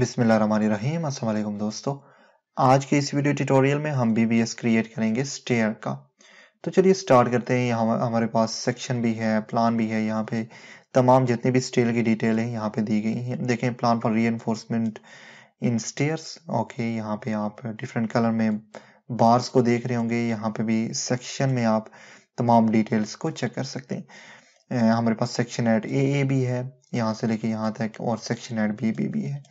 बिसमीम अल्लाम दोस्तों आज के इस वीडियो ट्यूटोरियल में हम बी बी एस क्रिएट करेंगे स्टेयर का तो चलिए स्टार्ट करते हैं यहाँ हमारे पास सेक्शन भी है प्लान भी है यहाँ पे तमाम जितनी भी स्टेयर की डिटेल है यहाँ पे दी गई है देखें plan for reinforcement in stairs okay यहाँ पे आप डिफरेंट कलर में बार्स को देख रहे होंगे यहाँ पे भी सेक्शन में आप तमाम डिटेल्स को चेक कर सकते हैं हमारे पास सेक्शन एट ए ए भी है यहाँ से लेके यहाँ तक और सेक्शन एट बी बी भी है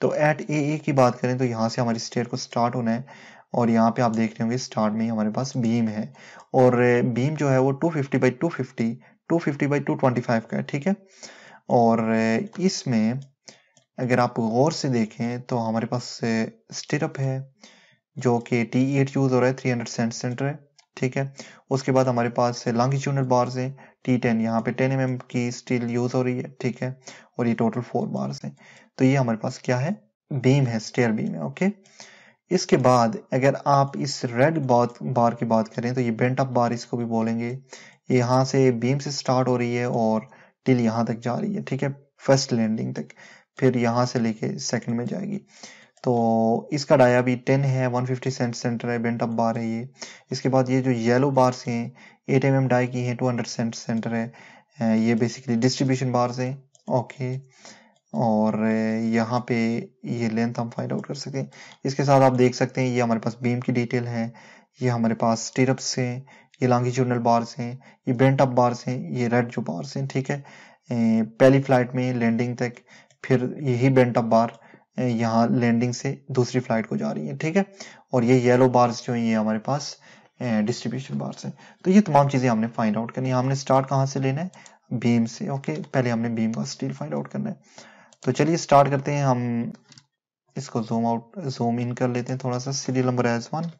तो एट ए ए की बात करें तो यहाँ से हमारी स्टेयर को स्टार्ट होना है और यहाँ पे आप देख रहे होंगे स्टार्ट में ही हमारे पास बीम है और बीम जो है वो 250 fifty by two fifty two fifty by two twenty five का है ठीक है और इसमें अगर आप गौर से देखें तो हमारे पास स्टिरप है जो कि टी एट यूज़ हो रहा है थ्री हंड्रेड सेंट सेंटर है ठीक है उसके बाद हमारे पास लॉन्गिट्यूनल बार्स हैं टी टेन यहाँ पे टेन एम mm की स्टील यूज़ हो रही है ठीक है और ये टोटल फोर बार्स हैं तो ये हमारे पास क्या है हम्म। बीम है स्टेयर बीम है ओके इसके बाद अगर आप इस रेड बार बार की बात करें तो ये बेंट अप बार इसको भी बोलेंगे यहाँ से बीम से स्टार्ट हो रही है और टिल यहाँ तक जा रही है ठीक है फर्स्ट लैंडिंग तक फिर यहाँ से लेके सेकंड में जाएगी तो इसका डाया भी टेन है 150 सेंट सेंटर है बेंट अप बार है ये इसके बाद ये जो येलो बार्स हैं एट एम एम डाई की हैं 200 सेंट सेंटर है ये बेसिकली डिस्ट्रीब्यूशन बार्स हैं ओके okay. और यहाँ पे ये लेंथ हम फाइंड आउट कर सकते हैं इसके साथ आप देख सकते हैं ये हमारे पास बीम की डिटेल है ये हमारे पास स्टिरप्स हैं ये लॉन्गिट्यूडनल बार्स हैं ये बेंट अप बार्स हैं ये रेड जो बार्स हैं ठीक है पहली फ्लाइट में लैंडिंग तक फिर यही बेंट अप बार यहाँ लैंडिंग से दूसरी फ्लाइट को जा रही है ठीक है और ये येलो बार्स जो हैं ये हमारे पास डिस्ट्रीब्यूशन बार्स हैं तो ये तमाम चीज़ें हमने फाइंड आउट करनी है हमने स्टार्ट कहाँ से लेना है बीम से ओके पहले हमने बीम का स्टील फाइंड आउट करना है तो चलिए स्टार्ट करते हैं हम इसको जूम आउट जूम इन कर लेते हैं थोड़ा सा serial number as one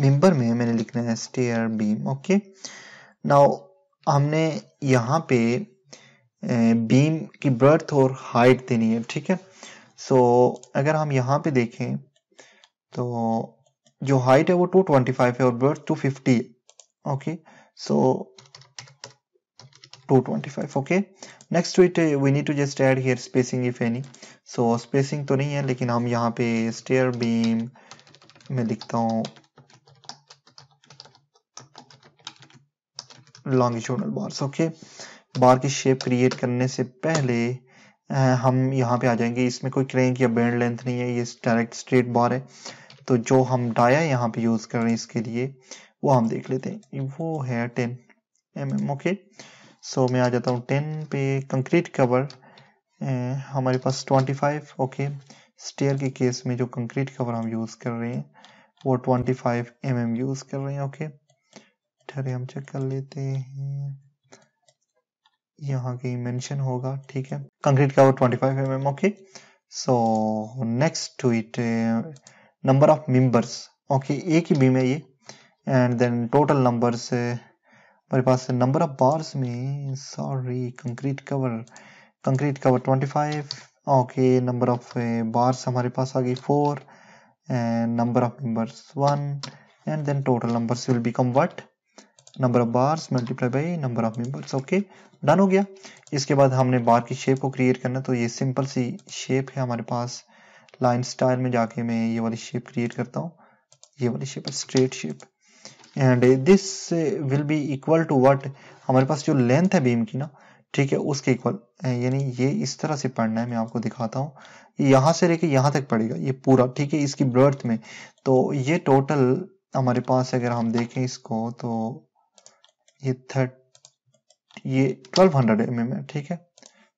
member में मैंने लिखना है स्टेयर बीम ओके नाउ हमने यहाँ पे बीम की ब्रथ और हाइट देनी है ठीक है सो so, अगर हम यहाँ पे देखें तो जो हाइट है वो 225 है और breadth 250 okay so 225 okay next to we need to just add add spacing if any so spacing तो नहीं है लेकिन हम यहाँ पे स्टेयर बीम में लिखता हूँ longitudinal बार्स ओके बार की शेप क्रिएट करने से पहले हम यहाँ पे आ जाएंगे इसमें कोई क्रैंक या बैंड लेंथ नहीं है ये डायरेक्ट स्ट्रेट बार है तो जो हम डाया यहाँ पे यूज कर रहे हैं इसके लिए वो हम देख लेते हैं वो है ten M M okay so मैं आ जाता हूँ टेन पे कंक्रीट कवर हमारे पास ट्वेंटी फाइव ओके स्टेयर के केस में जो कंक्रीट कवर हम यूज़ कर रहे हैं वो twenty five M M use कर रहे हैं ओके ठहरे हम चेक कर लेते हैं यहाँ की मेंशन होगा ठीक है concrete cover twenty five M M okay so next to it number of members okay एक ही बीम है ये एंड देन टोटल नंबर्स हमारे पास नंबर ऑफ बार्स में sorry concrete cover concrete cover 25 okay number of bars हमारे पास आ गई four and number of members one and then total numbers will become what number of bars multiply by number of members okay done हो गया इसके बाद हमने बार की शेप को क्रिएट करना तो ये सिंपल सी शेप है हमारे पास लाइन स्टाइल में जाके मैं ये वाली शेप क्रिएट करता हूँ ये वाली shape straight shape and this will be equal to what हमारे पास जो लेंथ है बीम की ना ठीक है उसके इक्वल यानी ये इस तरह से पढ़ना है मैं आपको दिखाता हूँ यहाँ से लेके यहाँ तक पड़ेगा ये पूरा ठीक है इसकी ब्रथ में तो ये टोटल हमारे पास अगर हम देखें इसको तो ये थर्ट ये ट्वेल्व हंड्रेड एम एम है ठीक है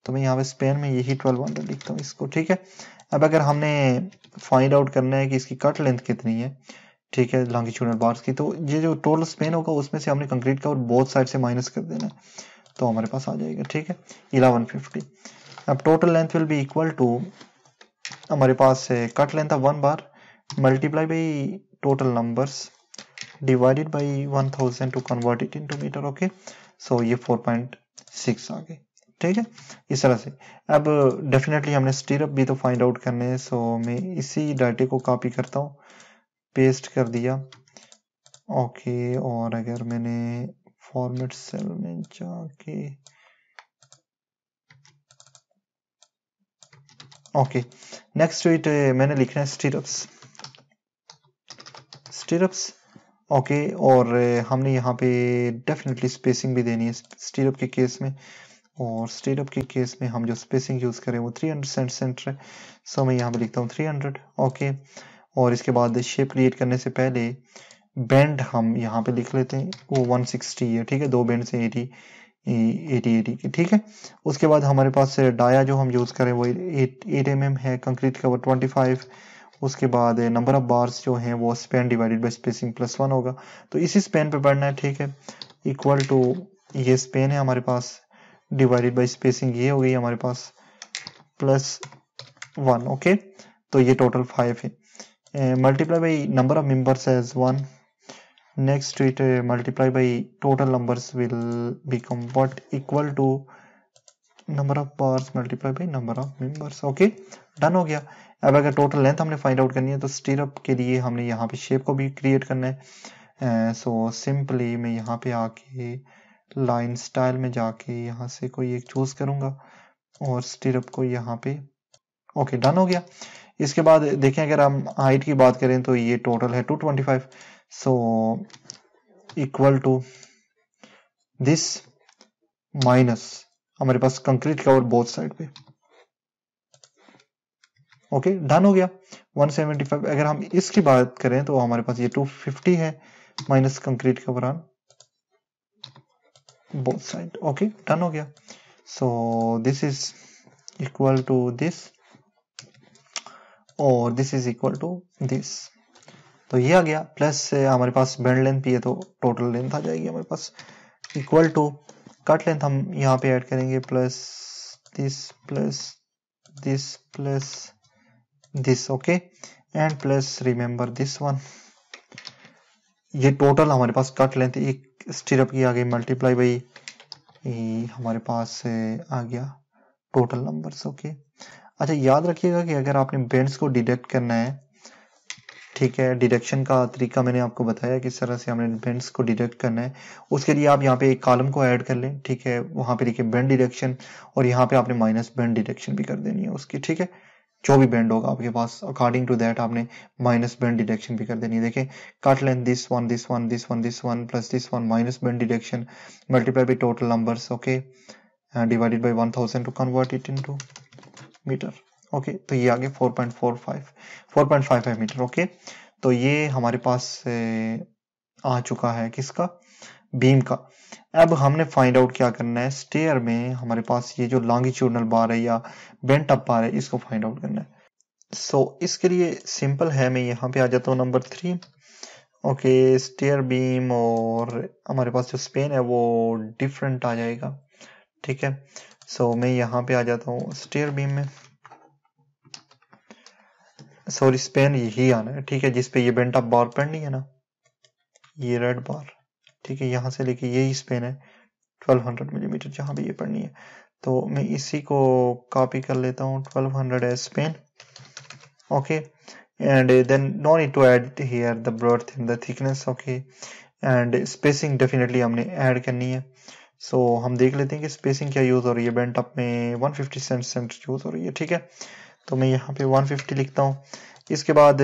तो मैं यहाँ पे स्पेन में यही ट्वेल्व हंड्रेड लिखता हूँ इसको ठीक है अब अगर हमने फाइंड आउट करना है कि इसकी कट लेंथ कितनी है ठीक है लॉन्गिट्यूडल बार्स की तो ये जो टोटल स्पेन होगा उसमें से हमने कंक्रीट का और बोथ साइड से माइनस कर देना है तो हमारे पास आ जाएगा ठीक है इलेवन फिफ्टी अब total length will be equal to हमारे पास cut length of one bar multiply by total numbers divided by one thousand to convert it into metre okay so ये फोर पॉइंट सिक्स आ गए ठीक है इस तरह से अब डेफिनेटली हमने स्टीरअप भी तो फाइंड आउट करने हैं सो मैं इसी डाटे को कॉपी करता हूँ पेस्ट कर दिया ओके और अगर मैंने फॉर्मेट सेल में जाके ओके नेक्स्ट इट मैंने लिखना है स्टिरप्स स्टिरप्स ओके और eh, हमने यहाँ पे डेफिनेटली स्पेसिंग भी देनी है स्टिरप के केस में और स्टेटअप के केस में हम जो स्पेसिंग यूज़ करें वो 300 सेंटर है सो मैं यहाँ पे लिखता हूँ 300 ओके okay. और इसके बाद शेप क्रिएट करने से पहले बैंड हम यहाँ पे लिख लेते हैं वो 160 है ठीक है दो बैंड से 80 एटी एटी के ठीक है उसके बाद हमारे पास डाया जो हम यूज़ करें वो एट एट एम एम है कंक्रीट कवर ट्वेंटी फाइव उसके बाद नंबर ऑफ बार्स जो हैं वो span divided by spacing plus one होगा तो इसी स्पेन पे पढ़ना है ठीक है इक्वल टू ये स्पेन है हमारे पास डिवाइडेड बाई स्पेसिंग ये हो गई हमारे पास प्लस वन ओके तो ये टोटल फाइव है multiply by number of members as 1 next it uh, multiply by total numbers will become what equal to number of bars multiply by number of members okay done हो गया अब अगर total length हमने find out करनी है तो स्टीरअप के लिए हमने यहाँ पे शेप को भी क्रिएट करना है सो uh, सिंपली so, मैं यहाँ पे आके लाइन स्टाइल में जाके यहाँ से कोई एक चूज करूंगा और स्टीरअप को यहाँ पे ओके okay, डन हो गया इसके बाद देखें अगर हम हाइट की बात करें तो ये टोटल है 225 so equal to this minus हमारे पास कंक्रीट कवर बोथ साइड पे ओके डन हो गया 175 अगर हम इसकी बात करें तो हमारे पास ये 250 है minus concrete cover on both side okay done हो गया so this is equal to this और this is equal to this तो ये आ गया प्लस uh, हमारे पास बैंड लेंथ भी है तो टोटल लेंथ आ जाएगी हमारे पास इक्वल टू कट लेंथ हम यहाँ पे ऐड करेंगे plus this plus this plus this okay and plus remember this one ये टोटल हमारे पास कट लेंथ एक स्टिरअप की आ गई मल्टीप्लाई बाई हमारे पास uh, आ गया टोटल नंबर्स ओके okay. अच्छा याद रखिएगा कि अगर आपने बेंड्स को डिडक्ट करना है ठीक है डिडक्शन का तरीका मैंने आपको बताया किस तरह से हमने बेंड्स को डिडक्ट करना है उसके लिए आप यहाँ पे एक कॉलम को ऐड कर लें ठीक है वहां पे देखिए बेंड डिडक्शन और यहाँ पे आपने माइनस बेंड डिडक्शन भी कर देनी है उसकी ठीक है जो भी बैंड होगा आपके पास अकॉर्डिंग टू दैट आपने माइनस बैंड डिडक्शन भी कर देनी है देखें cut length this one this one this one this one plus this one minus bend deduction multiply by total numbers okay divided by one to convert it into metre okay तो ये आ गया 4.45 4.55 metre okay तो ये हमारे पास आ चुका है किसका बीम का अब हमने फाइंड आउट क्या करना है स्टेयर में हमारे पास ये जो लॉन्गिट्यूडनल बार है या बेंट अप बार है इसको फाइंड आउट करना है सो so, इसके लिए सिंपल है मैं यहाँ पे आ जाता हूँ number three okay stair beam और हमारे पास जो स्पेन है वो डिफरेंट आ जाएगा ठीक है सो so, मैं यहाँ पे आ जाता हूँ स्टेयर बीम में सॉरी स्पेन यही आना है ठीक है जिस पे ये बेंट आप बार पढ़नी है ना ये रेड बार ठीक है यहाँ से लेके यही स्पेन है 1200 मिलीमीटर mm, जहां भी ये पढ़नी है तो मैं इसी को कॉपी कर लेता हूँ 1200 हंड्रेड है span okay and then no need to add here the breadth in the thickness okay and spacing definitely हमने ऐड करनी है सो so, हम देख लेते हैं कि स्पेसिंग क्या यूज़ हो रही है बेंट अप में 150 फिफ्टी सेंट यूज़ हो रही है ठीक है तो मैं यहाँ पे 150 लिखता हूँ इसके बाद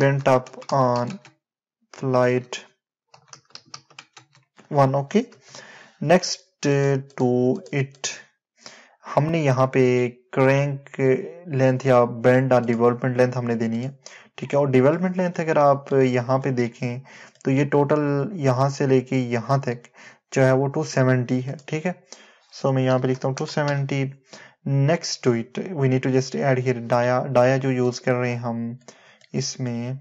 bent up on flight one okay next to it हमने यहाँ पे क्रैंक लेंथ या बैंड और डेवलपमेंट लेंथ हमने देनी है ठीक है और डेवलपमेंट लेंथ अगर आप यहाँ पे देखें तो ये टोटल यहाँ से लेके यहाँ तक जो है वो 270 है ठीक है सो so, मैं यहाँ पे लिखता हूँ seventy next to it we need to just add here dia dia जो यूज कर रहे हैं हम इसमें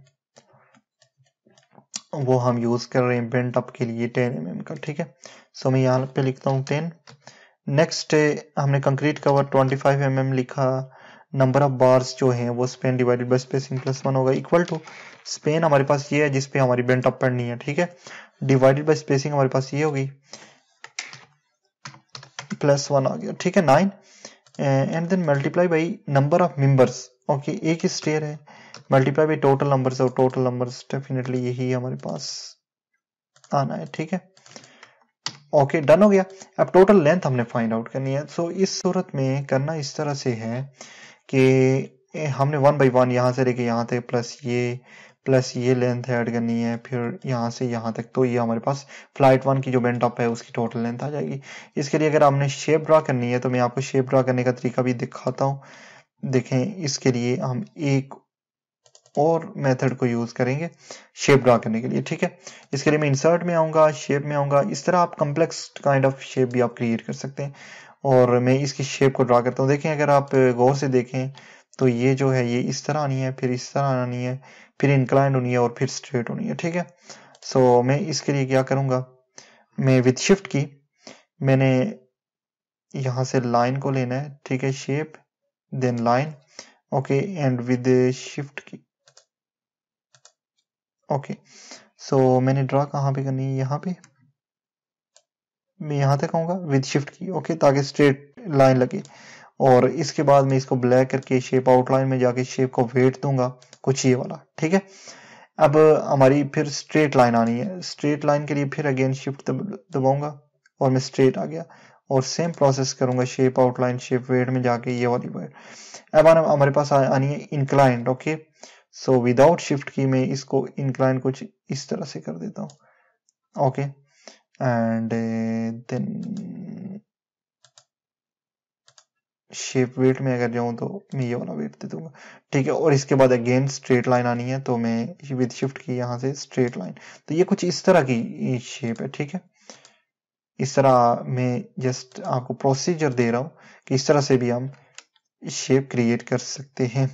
वो हम यूज कर रहे हैं बेंट अप के लिए 10 एम mm का ठीक है सो so, मैं यहाँ पे लिखता हूँ 10 नेक्स्ट हमने कंक्रीट कवर 25 एम mm लिखा नंबर ऑफ बार्स जो हैं वो span divided by spacing plus one होगा इक्वल टू स्पेन हमारे पास ये है जिसपे हमारी बेंट अप पढ़नी है ठीक है डिवाइडेड बाई स्पेसिंग हमारे पास ये होगी प्लस वन आ गया ठीक है nine and then multiply by number of members okay एक स्टेयर है मल्टीप्लाई बाई टोटल नंबर्स और टोटल नंबर्स डेफिनेटली यही हमारे पास आना है ठीक है ओके डन हो गया अब टोटल लेंथ हमने फाइंड आउट करनी है सो so, इस सूरत में करना इस तरह से है कि eh, हमने वन बाई वन यहां से लेके यहाँ तक प्लस ये प्लस ये लेंथ ऐड करनी है फिर यहाँ से यहाँ तक तो ये हमारे पास फ्लाइट वन की जो बेंड टॉप है उसकी टोटल लेंथ आ जाएगी इसके लिए अगर हमने शेप ड्रा करनी है तो मैं आपको शेप ड्रा करने का तरीका भी दिखाता हूँ देखें इसके लिए हम एक और मेथड को यूज़ करेंगे शेप ड्रा करने के लिए ठीक है इसके लिए मैं इंसर्ट में आऊँगा शेप में आऊँगा इस तरह आप कम्प्लेक्स काइंड ऑफ शेप भी आप क्रिएट कर सकते हैं और मैं इसकी शेप को ड्रा करता हूँ देखें अगर आप गौर से देखें तो ये जो है ये इस तरह आनी है फिर इस तरह आनी है फिर इंक्लाइंड होनी है और फिर स्ट्रेट होनी है ठीक है सो so, मैं इसके लिए क्या करूंगा मैं विथ शिफ्ट की मैंने यहां से लाइन को लेना है ठीक है shape then line okay and with shift की ओके सो मैंने ड्रा कहां पे करनी है यहां पे मैं यहां तक आऊंगा विद शिफ्ट की ओके okay, ताकि स्ट्रेट लाइन लगे और इसके बाद मैं इसको ब्लैक करके शेप आउटलाइन में जाके शेप को वेट दूंगा कुछ ये वाला ठीक है अब हमारी फिर स्ट्रेट लाइन आनी है स्ट्रेट लाइन के लिए फिर अगेन शिफ्ट दबाऊंगा और मैं स्ट्रेट आ गया और सेम प्रोसेस करूंगा शेप आउटलाइन शेप वेट में जाके ये वाली वेट अब आना हमारे पास आनी है inclined okay so without shift की मैं इसको इंक्लाइन कुछ इस तरह से कर देता हूँ okay and then shape wait में अगर जाऊँ तो मैं ये वाला वेट दे दूंगा ठीक है और इसके बाद अगेन स्ट्रेट लाइन आनी है तो मैं विद शिफ्ट की यहाँ से स्ट्रेट लाइन तो ये कुछ इस तरह की शेप है ठीक है इस तरह मैं जस्ट आपको प्रोसीजर दे रहा हूँ कि इस तरह से भी हम शेप क्रिएट कर सकते हैं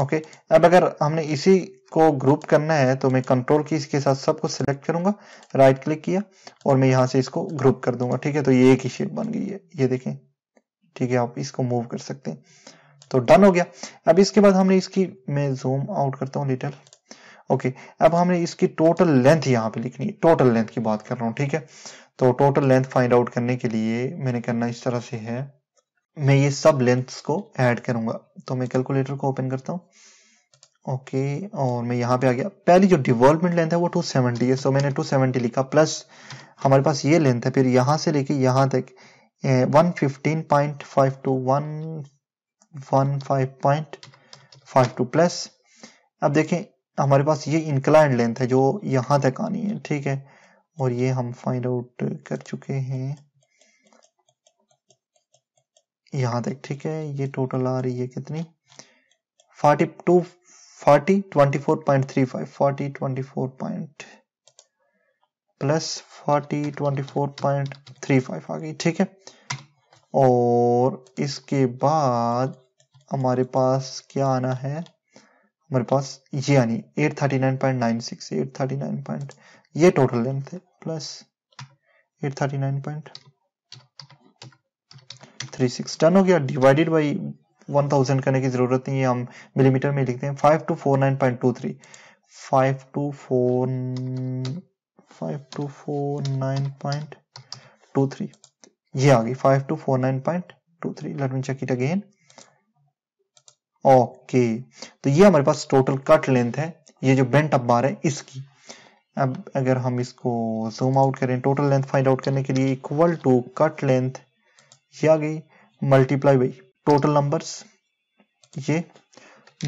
ओके अब अगर हमने इसी को ग्रुप करना है तो मैं कंट्रोल की इसके साथ सबको सिलेक्ट करूंगा राइट क्लिक किया और मैं यहां से इसको ग्रुप कर दूंगा ठीक है तो ये एक ही शेप बन गई है ये देखें ठीक है आप इसको मूव कर सकते हैं तो डन हो गया अब इसके बाद हमने इसकी मैं जूम आउट करता हूँ लिटल ओके अब हमने इसकी टोटल लेंथ यहाँ पे लिखनी है टोटल लेंथ की बात कर रहा हूँ ठीक है तो टोटल लेंथ फाइंड आउट करने के लिए मैंने करना इस तरह से है मैं ये सब लेंथ्स को ऐड करूंगा तो मैं कैलकुलेटर को ओपन करता हूँ ओके और मैं यहाँ पे आ गया पहली जो डिवॉल्वमेंट लेंथ है वो 270 है सो मैंने 270 लिखा प्लस हमारे पास ये लेंथ है फिर यहाँ से लेके यहाँ तक one fifteen point five two one one five point five two plus अब देखें हमारे पास ये इंक्लाइंड लेंथ है जो यहाँ तक आनी है ठीक है और ये हम फाइंड आउट कर चुके हैं यहाँ तक ठीक है ये टोटल आ रही है कितनी forty two forty twenty four point three five forty twenty four point plus forty twenty four point three five आ गई ठीक है और इसके बाद हमारे पास क्या आना है हमारे पास ये आनी eight thirty nine point nine six eight thirty nine point ये टोटल लेंथ है plus eight thirty nine point three six ton हो गया डिवाइडेड बाई वन थाउजेंड करने की जरूरत नहीं है हम मिलीमीटर में लिखते हैं five two four nine point two three five two four five two four nine point two three ये आ गई five two four nine point two three let me check it again okay तो ये हमारे पास टोटल कट लेंथ है ये जो बेंट अप बार है इसकी अब अगर हम इसको जूम आउट करें टोटल लेंथ फाइंड आउट करने के लिए इक्वल टू कट लेंथ ये आ गई मल्टीप्लाई बाई टोटल नंबर्स ये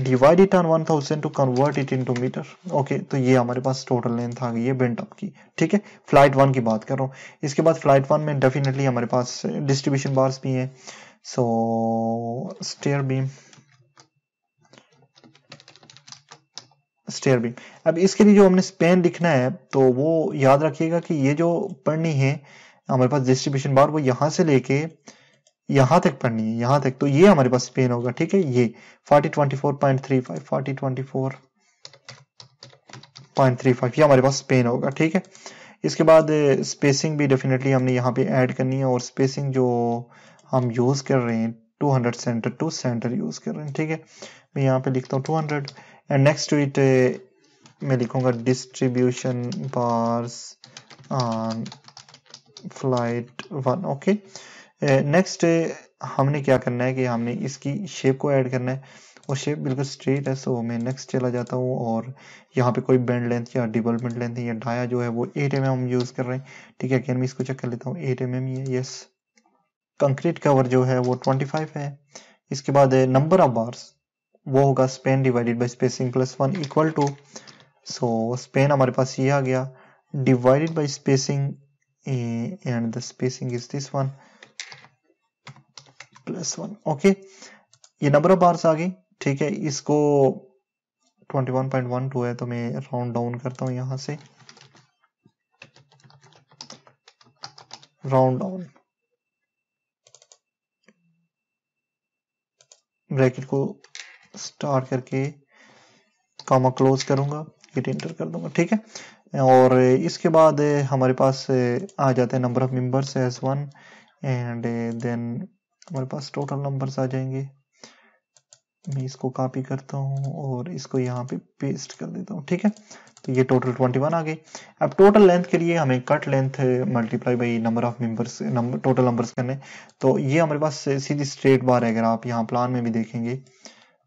divide it on one thousand to convert it into metre okay तो ये हमारे पास टोटल लेंथ आ गई है बेंटअप की ठीक है फ्लाइट वन की बात कर रहा हूँ इसके बाद फ्लाइट वन में डेफिनेटली हमारे पास डिस्ट्रीब्यूशन बार्स भी हैं so stair beam stair beam अब इसके लिए जो हमने स्पेन लिखना है तो वो याद रखिएगा कि ये जो पढ़नी है हमारे पास डिस्ट्रीब्यूशन बार वो यहां से लेके यहां तक पढ़नी है यहां तक तो ये हमारे पास पेन होगा ठीक है ये forty twenty four point three five forty twenty four point three five ये हमारे पास पेन होगा ठीक है इसके बाद स्पेसिंग भी डेफिनेटली हमने यहाँ पे ऐड करनी है और स्पेसिंग जो हम यूज़ कर रहे हैं 200 सेंटर टू सेंटर यूज़ कर रहे हैं ठीक है मैं यहाँ पे लिखता हूँ 200 एंड नेक्स्ट टू इट मैं लिखूंगा distribution bars on flight one okay next हमने क्या करना है कि हमने इसकी शेप को ऐड करना है और शेप बिल्कुल स्ट्रेट है सो मैं नेक्स्ट चला जाता हूँ और यहाँ पे कोई बैंड लेंथ या डिबलमेंट लेंथ या डाया जो है वो एट एम हम यूज़ कर रहे हैं ठीक है अगेन मैं इसको चेक कर लेता हूँ एट एम एम ये यस कंक्रीट कवर जो है वो ट्वेंटी फाइव है इसके बाद नंबर ऑफ बार्स वो होगा span divided by spacing plus one equal to so span हमारे पास ये आ गया divided by spacing a and the spacing is this one plus one okay ये नंबर ऑफ बार्स आ गई ठीक है इसको 21.12 है तो मैं राउंड डाउन करता हूं यहां से राउंड डाउन ब्रैकेट को स्टार्ट करके कॉमा क्लोज करूंगा हिट एंटर कर दूंगा ठीक है और इसके बाद हमारे पास आ जाते हैं number of members S one and then हमारे पास टोटल नंबर्स आ जाएंगे मैं इसको कॉपी करता हूँ और इसको यहाँ पे पेस्ट कर देता हूँ ठीक है तो ये टोटल 21 आ गई अब टोटल लेंथ के लिए हमें cut length multiply by number of members number total numbers करने तो ये हमारे पास सीधी स्ट्रेट बार है अगर आप यहाँ प्लान में भी देखेंगे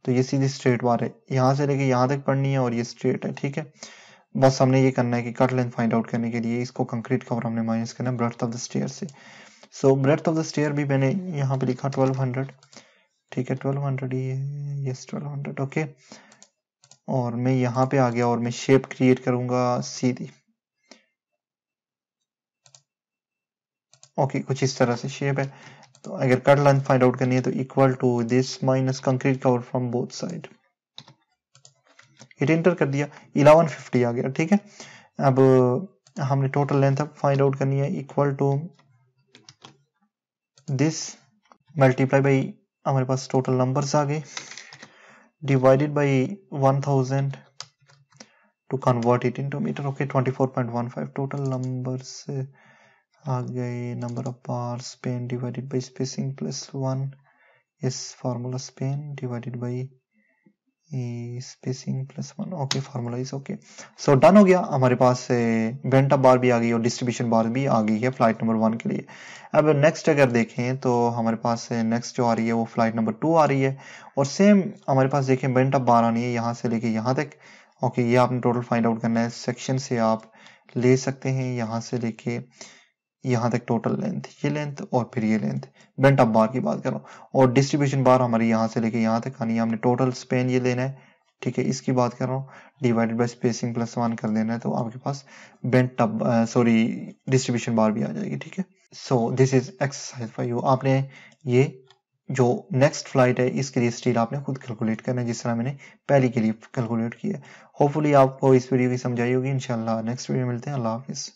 तो ये सीधी स्ट्रेट बार है यहाँ से लेके यहाँ तक पढ़नी है और ये स्ट्रेट है ठीक है बस हमने ये करना है कि कट लेंथ फाइंड आउट करने के लिए इसको कंक्रीट कवर हमने माइनस करना है ब्रेथ ऑफ द स्टेयर से so breadth of the stair भी मैंने यहाँ पे लिखा 1200 ठीक है 1200 ये यस 1200 ओके और मैं यहाँ पे आ गया और मैं शेप क्रिएट करूंगा सीधी ओके कुछ इस तरह से शेप है तो अगर कट लेंथ फाइंड आउट करनी है तो equal to this minus concrete cover from both side it enter कर दिया इलेवन फिफ्टी आ गया ठीक है अब हमने टोटल लेंथ अब फाइंड आउट करनी है equal to this multiply by हमारे पास टोटल नंबर्स आ गए divided by 1000 to convert it into meter okay 24.15 total numbers आ गए number of bar span divided by spacing plus one इस formula span divided by spacing plus one okay formula is okay so done हो गया हमारे पास Benda बार भी आ गई और distribution bar भी आ गई है फ्लाइट नंबर वन के लिए अब नेक्स्ट अगर देखें तो हमारे पास नेक्स्ट जो आ रही है वो फ्लाइट नंबर टू आ रही है और सेम हमारे पास देखें बेंटा बार आनी है यहाँ से लेके यहाँ तक ओके ये आपने टोटल फाइंड आउट करना है सेक्शन से आप ले सकते हैं यहाँ से लेके यहाँ तक टोटल लेंथ ये लेंथ और फिर ये लेंथ बेंट अप बार की बात करो और डिस्ट्रीब्यूशन बार हमारी यहाँ से लेके यहाँ तक आनी है हमने टोटल स्पेन ये लेना है ठीक है इसकी बात कर रहा हूँ divided by spacing plus one कर देना है तो आपके पास bent up sorry distribution bar भी आ जाएगी ठीक है so this is exercise for you आपने ये जो नेक्स्ट फ्लाइट है इसके लिए स्टील आपने खुद कैलकुलेट करना है जिस तरह मैंने पहली के लिए कैलकुलेट किया है होपफुली आपको इस वीडियो की समझाई होगी इंशाल्लाह नेक्स्ट वीडियो मिलते हैं अल्लाह हाफिज़